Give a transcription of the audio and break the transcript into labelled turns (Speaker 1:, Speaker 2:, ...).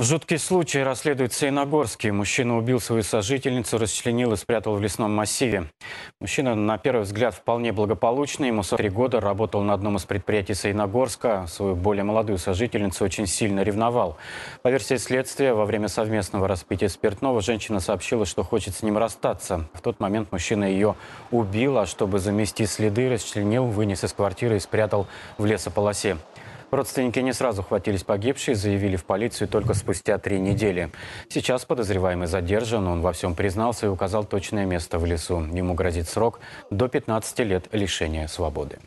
Speaker 1: Жуткий случай расследует Саиногорский. Мужчина убил свою сожительницу, расчленил и спрятал в лесном массиве. Мужчина, на первый взгляд, вполне благополучный. Ему 43 года, работал на одном из предприятий Саиногорска. Свою более молодую сожительницу очень сильно ревновал. По версии следствия, во время совместного распития спиртного женщина сообщила, что хочет с ним расстаться. В тот момент мужчина ее убил, а чтобы замести следы, расчленил, вынес из квартиры и спрятал в лесополосе. Родственники не сразу хватились погибшей, заявили в полицию только спустя три недели. Сейчас подозреваемый задержан, он во всем признался и указал точное место в лесу. Ему грозит срок до 15 лет лишения свободы.